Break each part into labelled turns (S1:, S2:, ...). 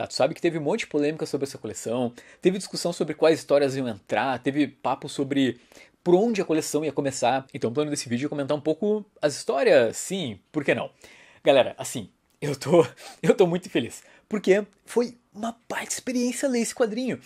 S1: Tá? Tu sabe que teve um monte de polêmica sobre essa coleção, teve discussão sobre quais histórias iam entrar, teve papo sobre por onde a coleção ia começar. Então o plano desse vídeo é comentar um pouco as histórias, sim, por que não? Galera, assim, eu tô, eu tô muito feliz, porque foi uma baita experiência ler esse quadrinho.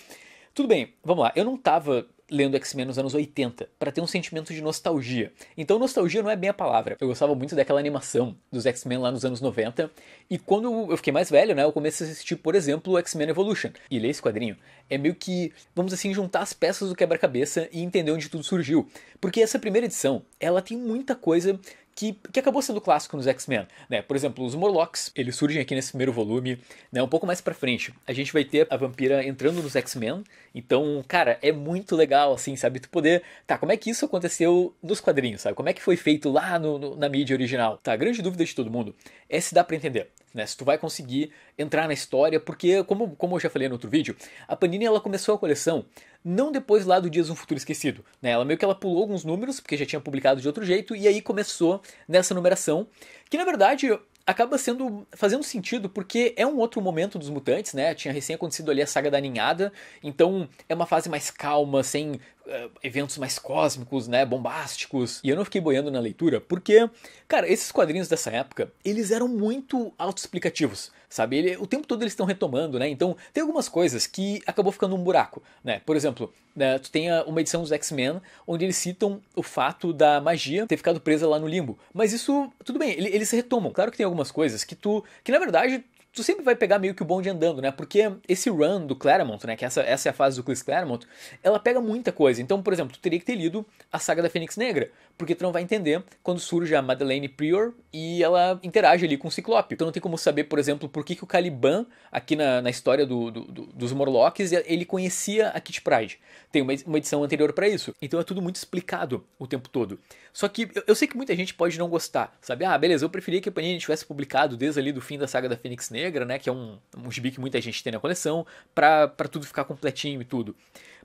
S1: Tudo bem, vamos lá, eu não tava lendo X-Men nos anos 80, para ter um sentimento de nostalgia. Então, nostalgia não é bem a palavra. Eu gostava muito daquela animação dos X-Men lá nos anos 90, e quando eu fiquei mais velho, né, eu comecei a assistir, por exemplo, o X-Men Evolution, e ler esse quadrinho. É meio que, vamos assim, juntar as peças do quebra-cabeça e entender onde tudo surgiu. Porque essa primeira edição, ela tem muita coisa que, que acabou sendo clássico nos X-Men. Né? Por exemplo, os Morlocks, eles surgem aqui nesse primeiro volume, né? um pouco mais pra frente. A gente vai ter a vampira entrando nos X-Men, então, cara, é muito legal, assim, sabe? Tu poder, tá, como é que isso aconteceu nos quadrinhos, sabe? Como é que foi feito lá no, no, na mídia original? Tá, a grande dúvida de todo mundo é se dá para entender né? Se tu vai conseguir entrar na história, porque como, como eu já falei no outro vídeo, a Panini ela começou a coleção não depois lá do Dias um Futuro Esquecido, né? Ela meio que ela pulou alguns números porque já tinha publicado de outro jeito e aí começou nessa numeração, que na verdade acaba sendo fazendo sentido porque é um outro momento dos mutantes, né? Tinha recém acontecido ali a saga da ninhada, então é uma fase mais calma, sem uh, eventos mais cósmicos, né, bombásticos. E eu não fiquei boiando na leitura porque, cara, esses quadrinhos dessa época, eles eram muito autoexplicativos, sabe? Ele, o tempo todo eles estão retomando, né? Então, tem algumas coisas que acabou ficando um buraco, né? Por exemplo, né, tu tem uma edição dos X-Men onde eles citam o fato da magia ter ficado presa lá no limbo. Mas isso, tudo bem, eles retomam. Claro que tem algumas coisas que tu que na verdade tu sempre vai pegar meio que o bonde andando, né? Porque esse run do Claremont, né? Que essa, essa é a fase do Chris Claremont, ela pega muita coisa. Então, por exemplo, tu teria que ter lido a saga da Fênix Negra, porque tu não vai entender quando surge a Madeleine Prior e ela interage ali com o Ciclope. Então não tem como saber, por exemplo, por que, que o Caliban, aqui na, na história do, do, do, dos Morlocks, ele conhecia a Kitty Pride. Tem uma, uma edição anterior para isso. Então é tudo muito explicado o tempo todo. Só que eu, eu sei que muita gente pode não gostar, sabe? Ah, beleza, eu preferia que a Panini tivesse publicado desde ali do fim da saga da Fênix Negra Negra, né? Que é um, um gibi que muita gente tem na coleção, para tudo ficar completinho e tudo.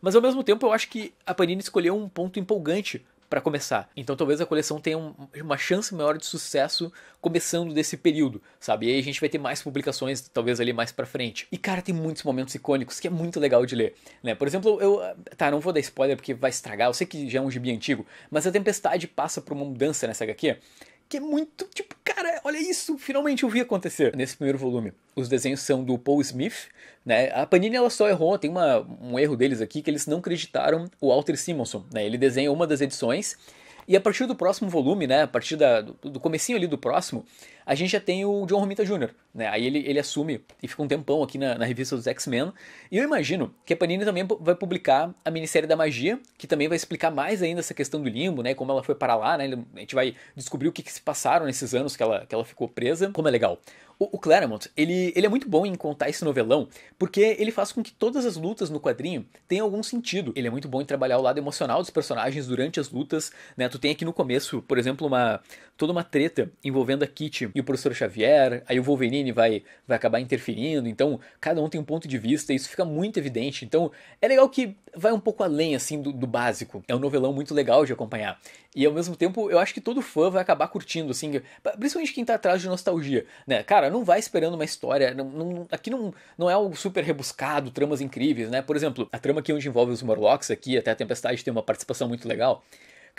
S1: Mas ao mesmo tempo eu acho que a Panini escolheu um ponto empolgante para começar. Então talvez a coleção tenha um, uma chance maior de sucesso começando desse período, sabe? E aí a gente vai ter mais publicações, talvez ali mais para frente. E cara, tem muitos momentos icônicos que é muito legal de ler, né? Por exemplo, eu tá, não vou dar spoiler porque vai estragar. Eu sei que já é um gibi antigo, mas a Tempestade passa por uma mudança nessa HQ que é muito tipo, cara, olha isso, finalmente eu vi acontecer nesse primeiro volume. Os desenhos são do Paul Smith, né? A Panini ela só errou, tem uma, um erro deles aqui que eles não acreditaram o Walter Simonson, né? Ele desenha uma das edições e a partir do próximo volume, né, a partir da, do, do comecinho ali do próximo, a gente já tem o John Romita Jr., né? Aí ele, ele assume e fica um tempão aqui na, na revista dos X-Men. E eu imagino que a Panini também vai publicar a minissérie da magia, que também vai explicar mais ainda essa questão do limbo, né? Como ela foi para lá, né? A gente vai descobrir o que, que se passaram nesses anos que ela, que ela ficou presa. Como é legal. O, Claremont, ele, ele é muito bom em contar esse novelão, porque ele faz com que todas as lutas no quadrinho tenham algum sentido. Ele é muito bom em trabalhar o lado emocional dos personagens durante as lutas, né? Tu tem aqui no começo, por exemplo, uma toda uma treta envolvendo a Kitty o professor Xavier, aí o Wolverine vai, vai acabar interferindo, então cada um tem um ponto de vista, e isso fica muito evidente. Então é legal que vai um pouco além assim do, do básico. É um novelão muito legal de acompanhar. E ao mesmo tempo, eu acho que todo fã vai acabar curtindo, assim, principalmente quem tá atrás de nostalgia, né? Cara, não vai esperando uma história, não, não, aqui não, não é algo super rebuscado, tramas incríveis, né? Por exemplo, a trama que é onde envolve os Morlocks aqui, até a Tempestade tem uma participação muito legal.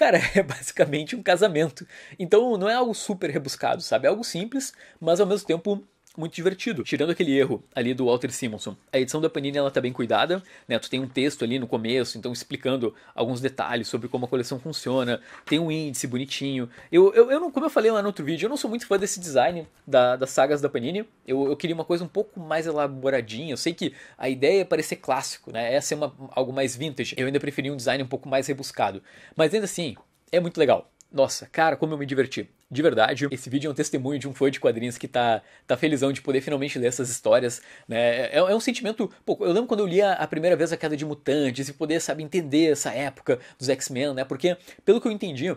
S1: Cara, é basicamente um casamento. Então não é algo super rebuscado, sabe? É algo simples, mas ao mesmo tempo muito divertido. Tirando aquele erro ali do Walter Simonson, a edição da Panini ela tá bem cuidada, né? Tu tem um texto ali no começo, então explicando alguns detalhes sobre como a coleção funciona, tem um índice bonitinho. Eu, eu, eu não, como eu falei lá no outro vídeo, eu não sou muito fã desse design da, das sagas da Panini. Eu, eu queria uma coisa um pouco mais elaboradinha. Eu sei que a ideia é parecer clássico, né? é é uma, algo mais vintage. Eu ainda preferi um design um pouco mais rebuscado. Mas ainda assim, é muito legal. Nossa, cara, como eu me diverti. De verdade, esse vídeo é um testemunho de um fã de quadrinhos que tá, tá felizão de poder finalmente ler essas histórias, né? É, é, é um sentimento. Pô, eu lembro quando eu li a, a, primeira vez A Queda de Mutantes e poder, sabe, entender essa época dos X-Men, né? Porque, pelo que eu entendi,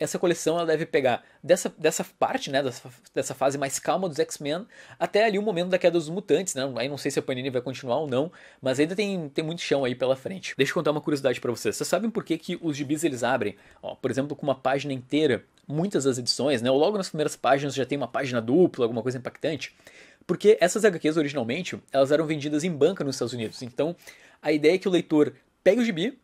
S1: essa coleção ela deve pegar dessa, dessa parte, né, dessa, dessa fase mais calma dos X-Men, até ali o momento da queda dos mutantes, né? Aí não sei se a Panini vai continuar ou não, mas ainda tem, tem muito chão aí pela frente. Deixa eu contar uma curiosidade para vocês. Vocês sabem por que, que os gibis eles abrem, ó, por exemplo, com uma página inteira muitas das edições, né? Ou logo nas primeiras páginas já tem uma página dupla, alguma coisa impactante. Porque essas HQs originalmente, elas eram vendidas em banca nos Estados Unidos. Então, a ideia é que o leitor pegue o gibi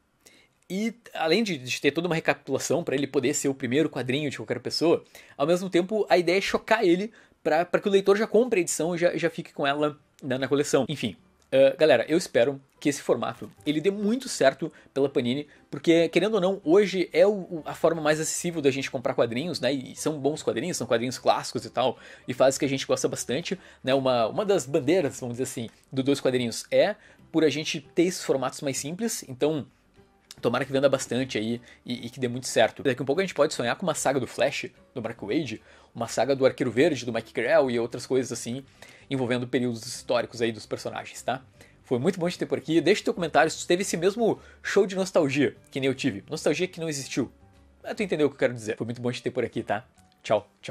S1: e além de, de ter toda uma recapitulação para ele poder ser o primeiro quadrinho de qualquer pessoa, ao mesmo tempo a ideia é chocar ele para que o leitor já compre a edição e já, já fique com ela né, na coleção. Enfim, ah, galera, eu espero que esse formato ele dê muito certo pela Panini, porque querendo ou não, hoje é o, a forma mais acessível da gente comprar quadrinhos, né? E são bons quadrinhos, são quadrinhos clássicos e tal, e faz que a gente gosta bastante, né? Uma, uma das bandeiras, vamos dizer assim, do dois quadrinhos é por a gente ter esses formatos mais simples, então Tomara que venda bastante aí e, e, que dê muito certo. Daqui um pouco a gente pode sonhar com uma saga do Flash, do Mark Wade, uma saga do Arqueiro Verde, do Mike Grell e outras coisas assim, envolvendo períodos históricos aí dos personagens, tá? Foi muito bom te ter por aqui. Deixa teu comentário se tu teve esse mesmo show de nostalgia que nem eu tive. Nostalgia que não existiu. Mas é, tu entendeu o que eu quero dizer. Foi muito bom te ter por aqui, tá? Tchau, tchau.